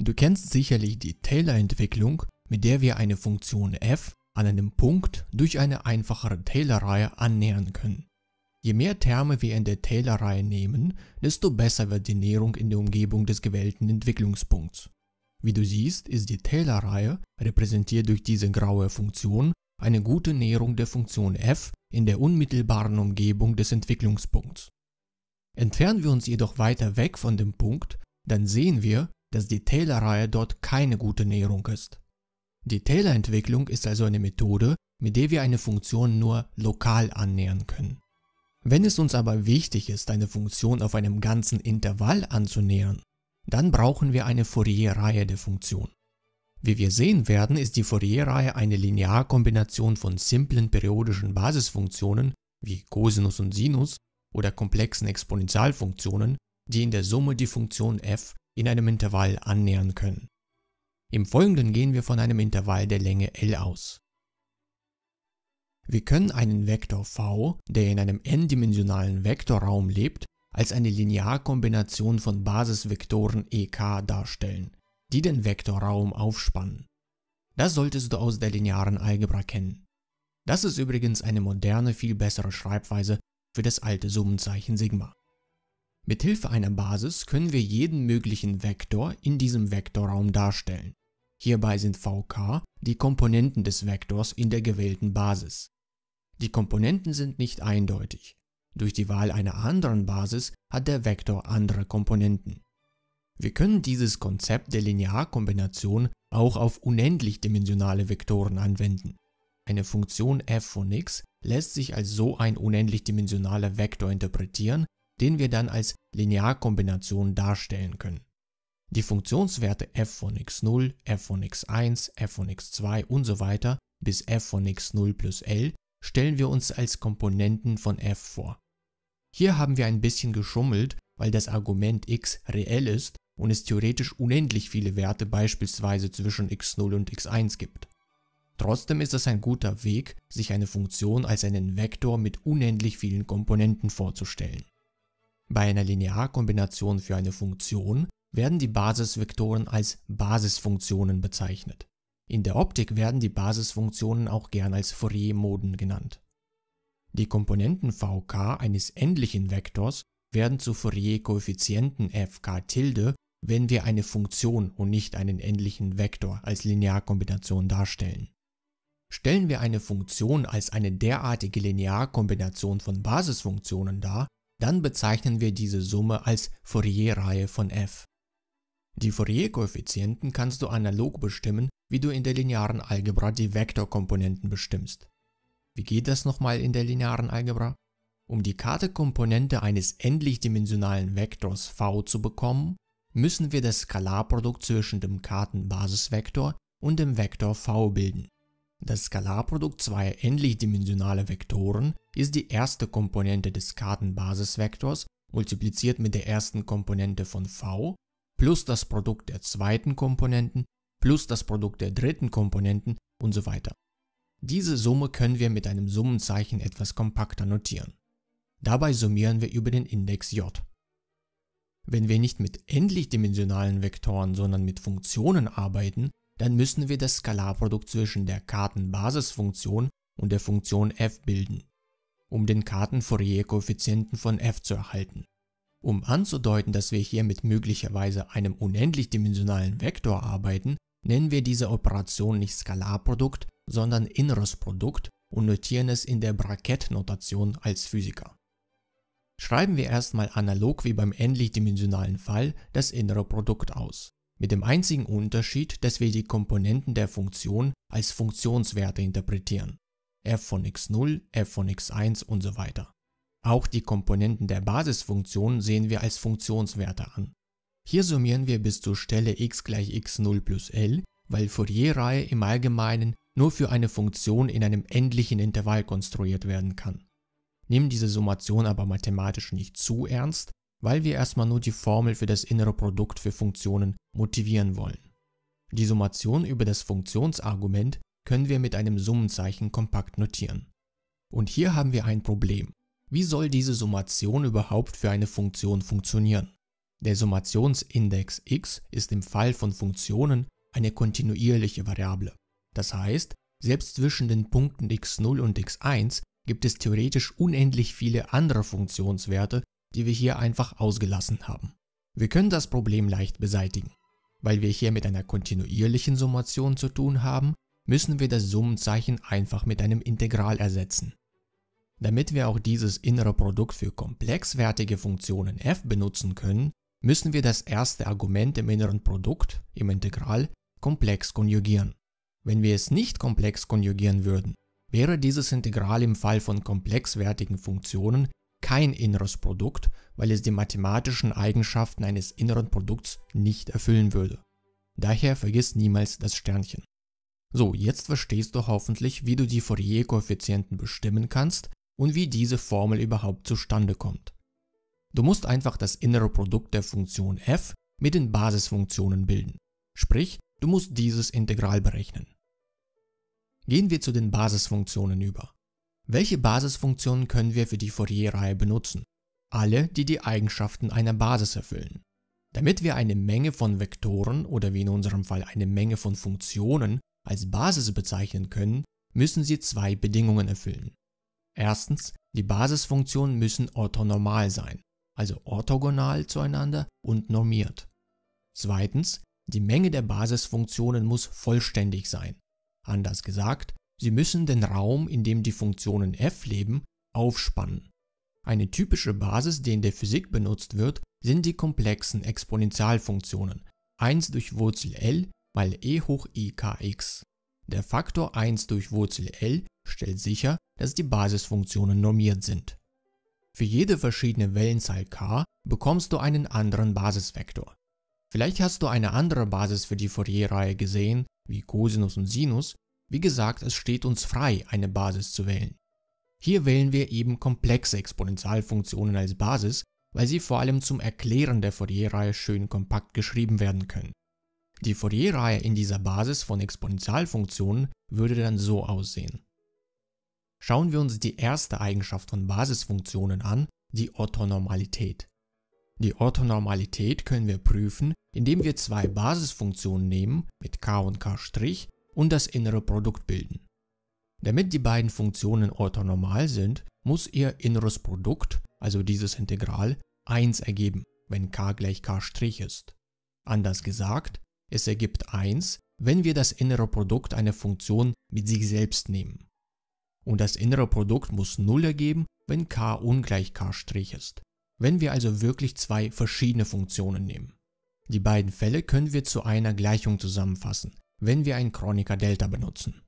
Du kennst sicherlich die Taylor-Entwicklung, mit der wir eine Funktion f an einem Punkt durch eine einfachere Taylor-Reihe annähern können. Je mehr Terme wir in der Taylor-Reihe nehmen, desto besser wird die Näherung in der Umgebung des gewählten Entwicklungspunkts. Wie du siehst, ist die Taylor-Reihe, repräsentiert durch diese graue Funktion, eine gute Näherung der Funktion f in der unmittelbaren Umgebung des Entwicklungspunkts. Entfernen wir uns jedoch weiter weg von dem Punkt, dann sehen wir, dass die Taylor-Reihe dort keine gute Näherung ist. Die Taylor-Entwicklung ist also eine Methode, mit der wir eine Funktion nur lokal annähern können. Wenn es uns aber wichtig ist, eine Funktion auf einem ganzen Intervall anzunähern, dann brauchen wir eine Fourier-Reihe der Funktion. Wie wir sehen werden, ist die Fourier-Reihe eine Linearkombination von simplen periodischen Basisfunktionen wie Cosinus und Sinus oder komplexen Exponentialfunktionen, die in der Summe die Funktion f in einem Intervall annähern können. Im Folgenden gehen wir von einem Intervall der Länge L aus. Wir können einen Vektor v, der in einem n-dimensionalen Vektorraum lebt, als eine Linearkombination von Basisvektoren ek darstellen, die den Vektorraum aufspannen. Das solltest du aus der linearen Algebra kennen. Das ist übrigens eine moderne, viel bessere Schreibweise für das alte Summenzeichen Sigma. Mithilfe einer Basis können wir jeden möglichen Vektor in diesem Vektorraum darstellen. Hierbei sind vk die Komponenten des Vektors in der gewählten Basis. Die Komponenten sind nicht eindeutig. Durch die Wahl einer anderen Basis hat der Vektor andere Komponenten. Wir können dieses Konzept der Linearkombination auch auf unendlich dimensionale Vektoren anwenden. Eine Funktion f von x lässt sich als so ein unendlich dimensionaler Vektor interpretieren, den wir dann als Linearkombination darstellen können. Die Funktionswerte f von x0, f von x1, f von x2 und so weiter bis f von x0 plus L stellen wir uns als Komponenten von f vor. Hier haben wir ein bisschen geschummelt, weil das Argument x reell ist und es theoretisch unendlich viele Werte beispielsweise zwischen x0 und x1 gibt. Trotzdem ist es ein guter Weg, sich eine Funktion als einen Vektor mit unendlich vielen Komponenten vorzustellen. Bei einer Linearkombination für eine Funktion werden die Basisvektoren als Basisfunktionen bezeichnet. In der Optik werden die Basisfunktionen auch gern als Fourier-Moden genannt. Die Komponenten vk eines endlichen Vektors werden zu Fourier-Koeffizienten fk wenn wir eine Funktion und nicht einen endlichen Vektor als Linearkombination darstellen. Stellen wir eine Funktion als eine derartige Linearkombination von Basisfunktionen dar, dann bezeichnen wir diese Summe als Fourier-Reihe von f. Die Fourier-Koeffizienten kannst du analog bestimmen, wie du in der linearen Algebra die Vektorkomponenten bestimmst. Wie geht das nochmal in der linearen Algebra? Um die Karte-Komponente eines endlich dimensionalen Vektors v zu bekommen, müssen wir das Skalarprodukt zwischen dem Kartenbasisvektor und dem Vektor v bilden. Das Skalarprodukt zweier ähnlich dimensionaler Vektoren ist die erste Komponente des Kartenbasisvektors multipliziert mit der ersten Komponente von v plus das Produkt der zweiten Komponenten plus das Produkt der dritten Komponenten und so weiter. Diese Summe können wir mit einem Summenzeichen etwas kompakter notieren. Dabei summieren wir über den Index j. Wenn wir nicht mit endlich dimensionalen Vektoren, sondern mit Funktionen arbeiten, dann müssen wir das Skalarprodukt zwischen der Kartenbasisfunktion und der Funktion f bilden, um den Karten-Fourier-Koeffizienten von f zu erhalten. Um anzudeuten, dass wir hier mit möglicherweise einem unendlich dimensionalen Vektor arbeiten, nennen wir diese Operation nicht Skalarprodukt, sondern inneres Produkt und notieren es in der Brakettnotation als Physiker. Schreiben wir erstmal analog wie beim endlich dimensionalen Fall das innere Produkt aus mit dem einzigen Unterschied, dass wir die Komponenten der Funktion als Funktionswerte interpretieren. f von x0, f von x1 und so weiter. Auch die Komponenten der Basisfunktion sehen wir als Funktionswerte an. Hier summieren wir bis zur Stelle x gleich x0 plus L, weil Fourier-Reihe im Allgemeinen nur für eine Funktion in einem endlichen Intervall konstruiert werden kann. Nimm diese Summation aber mathematisch nicht zu ernst, weil wir erstmal nur die Formel für das innere Produkt für Funktionen motivieren wollen. Die Summation über das Funktionsargument können wir mit einem Summenzeichen kompakt notieren. Und hier haben wir ein Problem. Wie soll diese Summation überhaupt für eine Funktion funktionieren? Der Summationsindex x ist im Fall von Funktionen eine kontinuierliche Variable. Das heißt, selbst zwischen den Punkten x0 und x1 gibt es theoretisch unendlich viele andere Funktionswerte, die wir hier einfach ausgelassen haben. Wir können das Problem leicht beseitigen. Weil wir hier mit einer kontinuierlichen Summation zu tun haben, müssen wir das Summenzeichen einfach mit einem Integral ersetzen. Damit wir auch dieses innere Produkt für komplexwertige Funktionen f benutzen können, müssen wir das erste Argument im inneren Produkt, im Integral, komplex konjugieren. Wenn wir es nicht komplex konjugieren würden, wäre dieses Integral im Fall von komplexwertigen Funktionen kein inneres Produkt, weil es die mathematischen Eigenschaften eines inneren Produkts nicht erfüllen würde. Daher vergiss niemals das Sternchen. So, jetzt verstehst du hoffentlich, wie du die Fourier-Koeffizienten bestimmen kannst und wie diese Formel überhaupt zustande kommt. Du musst einfach das innere Produkt der Funktion f mit den Basisfunktionen bilden. Sprich, du musst dieses Integral berechnen. Gehen wir zu den Basisfunktionen über. Welche Basisfunktionen können wir für die Fourier-Reihe benutzen? Alle, die die Eigenschaften einer Basis erfüllen. Damit wir eine Menge von Vektoren oder wie in unserem Fall eine Menge von Funktionen als Basis bezeichnen können, müssen sie zwei Bedingungen erfüllen. Erstens, die Basisfunktionen müssen orthonormal sein, also orthogonal zueinander und normiert. Zweitens, die Menge der Basisfunktionen muss vollständig sein. Anders gesagt, Sie müssen den Raum, in dem die Funktionen f leben, aufspannen. Eine typische Basis, die in der Physik benutzt wird, sind die komplexen Exponentialfunktionen 1 durch Wurzel l mal e hoch i kx. Der Faktor 1 durch Wurzel l stellt sicher, dass die Basisfunktionen normiert sind. Für jede verschiedene Wellenzahl k bekommst du einen anderen Basisvektor. Vielleicht hast du eine andere Basis für die Fourier-Reihe gesehen, wie Cosinus und Sinus, wie gesagt, es steht uns frei, eine Basis zu wählen. Hier wählen wir eben komplexe Exponentialfunktionen als Basis, weil sie vor allem zum Erklären der Fourier-Reihe schön kompakt geschrieben werden können. Die Fourier-Reihe in dieser Basis von Exponentialfunktionen würde dann so aussehen. Schauen wir uns die erste Eigenschaft von Basisfunktionen an, die Orthonormalität. Die Orthonormalität können wir prüfen, indem wir zwei Basisfunktionen nehmen mit k und k' und das innere Produkt bilden. Damit die beiden Funktionen orthonormal sind, muss ihr inneres Produkt, also dieses Integral, 1 ergeben, wenn k gleich k' ist. Anders gesagt, es ergibt 1, wenn wir das innere Produkt einer Funktion mit sich selbst nehmen. Und das innere Produkt muss 0 ergeben, wenn k ungleich k' ist. Wenn wir also wirklich zwei verschiedene Funktionen nehmen. Die beiden Fälle können wir zu einer Gleichung zusammenfassen, wenn wir ein Chronica Delta benutzen.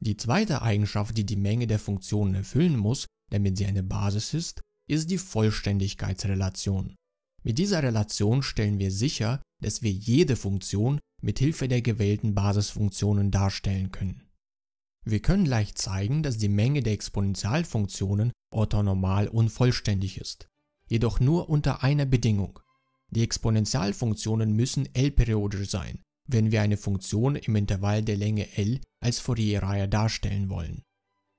Die zweite Eigenschaft, die die Menge der Funktionen erfüllen muss, damit sie eine Basis ist, ist die Vollständigkeitsrelation. Mit dieser Relation stellen wir sicher, dass wir jede Funktion mit Hilfe der gewählten Basisfunktionen darstellen können. Wir können leicht zeigen, dass die Menge der Exponentialfunktionen orthonormal unvollständig ist, jedoch nur unter einer Bedingung. Die Exponentialfunktionen müssen L-periodisch sein, wenn wir eine Funktion im Intervall der Länge L als Fourier-Reihe darstellen wollen.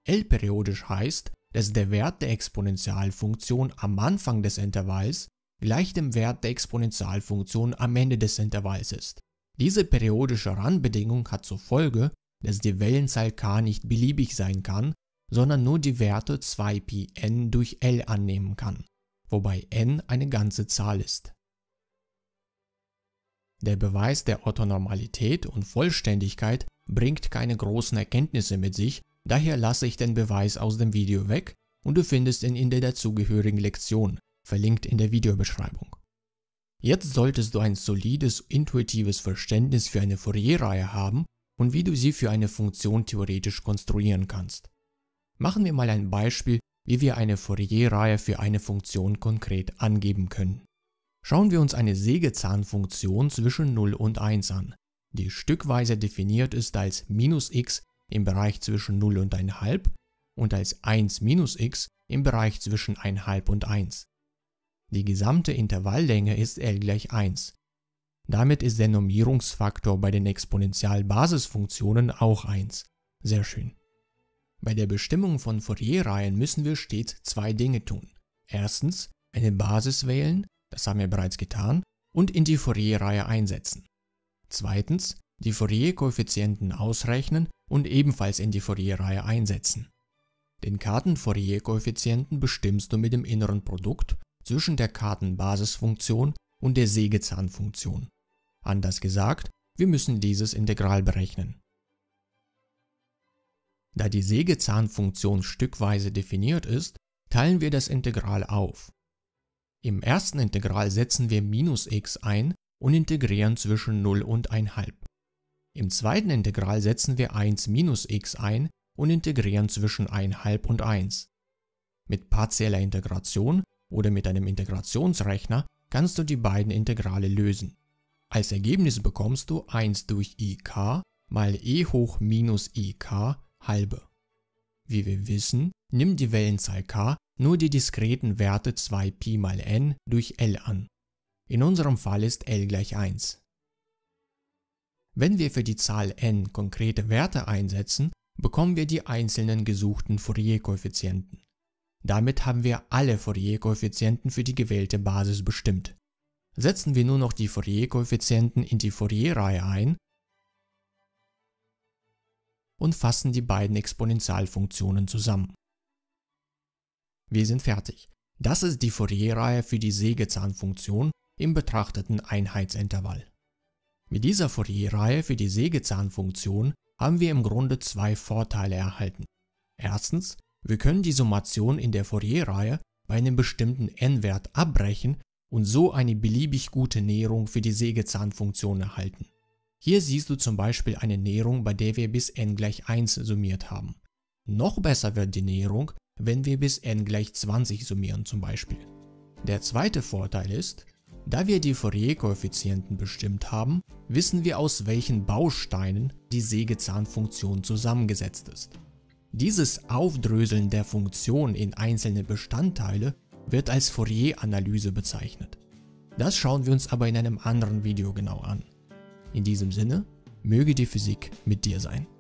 L-periodisch heißt, dass der Wert der Exponentialfunktion am Anfang des Intervalls gleich dem Wert der Exponentialfunktion am Ende des Intervalls ist. Diese periodische Randbedingung hat zur Folge, dass die Wellenzahl k nicht beliebig sein kann, sondern nur die Werte 2πn durch L annehmen kann, wobei n eine ganze Zahl ist. Der Beweis der Orthonormalität und Vollständigkeit bringt keine großen Erkenntnisse mit sich, daher lasse ich den Beweis aus dem Video weg und du findest ihn in der dazugehörigen Lektion, verlinkt in der Videobeschreibung. Jetzt solltest du ein solides, intuitives Verständnis für eine Fourierreihe haben und wie du sie für eine Funktion theoretisch konstruieren kannst. Machen wir mal ein Beispiel, wie wir eine Fourierreihe für eine Funktion konkret angeben können. Schauen wir uns eine Sägezahnfunktion zwischen 0 und 1 an, die stückweise definiert ist als minus x im Bereich zwischen 0 und 1,5 und als 1 minus x im Bereich zwischen 1,5 und 1. Die gesamte Intervalllänge ist L gleich 1. Damit ist der Normierungsfaktor bei den Exponentialbasisfunktionen auch 1. Sehr schön. Bei der Bestimmung von Fourier-Reihen müssen wir stets zwei Dinge tun. Erstens eine Basis wählen das haben wir bereits getan, und in die Fourier-Reihe einsetzen. Zweitens, die Fourier-Koeffizienten ausrechnen und ebenfalls in die Fourier-Reihe einsetzen. Den Karten-Fourier-Koeffizienten bestimmst du mit dem inneren Produkt zwischen der Kartenbasisfunktion und der Sägezahnfunktion. Anders gesagt, wir müssen dieses Integral berechnen. Da die Sägezahnfunktion stückweise definiert ist, teilen wir das Integral auf. Im ersten Integral setzen wir minus x ein und integrieren zwischen 0 und 1,5. Im zweiten Integral setzen wir 1 minus x ein und integrieren zwischen 1,5 und 1. Mit partieller Integration oder mit einem Integrationsrechner kannst du die beiden Integrale lösen. Als Ergebnis bekommst du 1 durch ik mal e hoch minus ik halbe. Wie wir wissen, nimmt die Wellenzahl k nur die diskreten Werte 2pi mal n durch L an. In unserem Fall ist L gleich 1. Wenn wir für die Zahl n konkrete Werte einsetzen, bekommen wir die einzelnen gesuchten Fourier-Koeffizienten. Damit haben wir alle Fourier-Koeffizienten für die gewählte Basis bestimmt. Setzen wir nur noch die Fourier-Koeffizienten in die Fourier-Reihe ein und fassen die beiden Exponentialfunktionen zusammen. Wir sind fertig. Das ist die Fourier-Reihe für die Sägezahnfunktion im betrachteten Einheitsintervall. Mit dieser Fourier-Reihe für die Sägezahnfunktion haben wir im Grunde zwei Vorteile erhalten. Erstens, wir können die Summation in der Fourier-Reihe bei einem bestimmten n-Wert abbrechen und so eine beliebig gute Näherung für die Sägezahnfunktion erhalten. Hier siehst du zum Beispiel eine Näherung, bei der wir bis n gleich 1 summiert haben. Noch besser wird die Näherung, wenn wir bis n gleich 20 summieren zum Beispiel. Der zweite Vorteil ist, da wir die Fourier-Koeffizienten bestimmt haben, wissen wir aus welchen Bausteinen die Sägezahnfunktion zusammengesetzt ist. Dieses Aufdröseln der Funktion in einzelne Bestandteile wird als Fourier-Analyse bezeichnet. Das schauen wir uns aber in einem anderen Video genau an. In diesem Sinne, möge die Physik mit dir sein.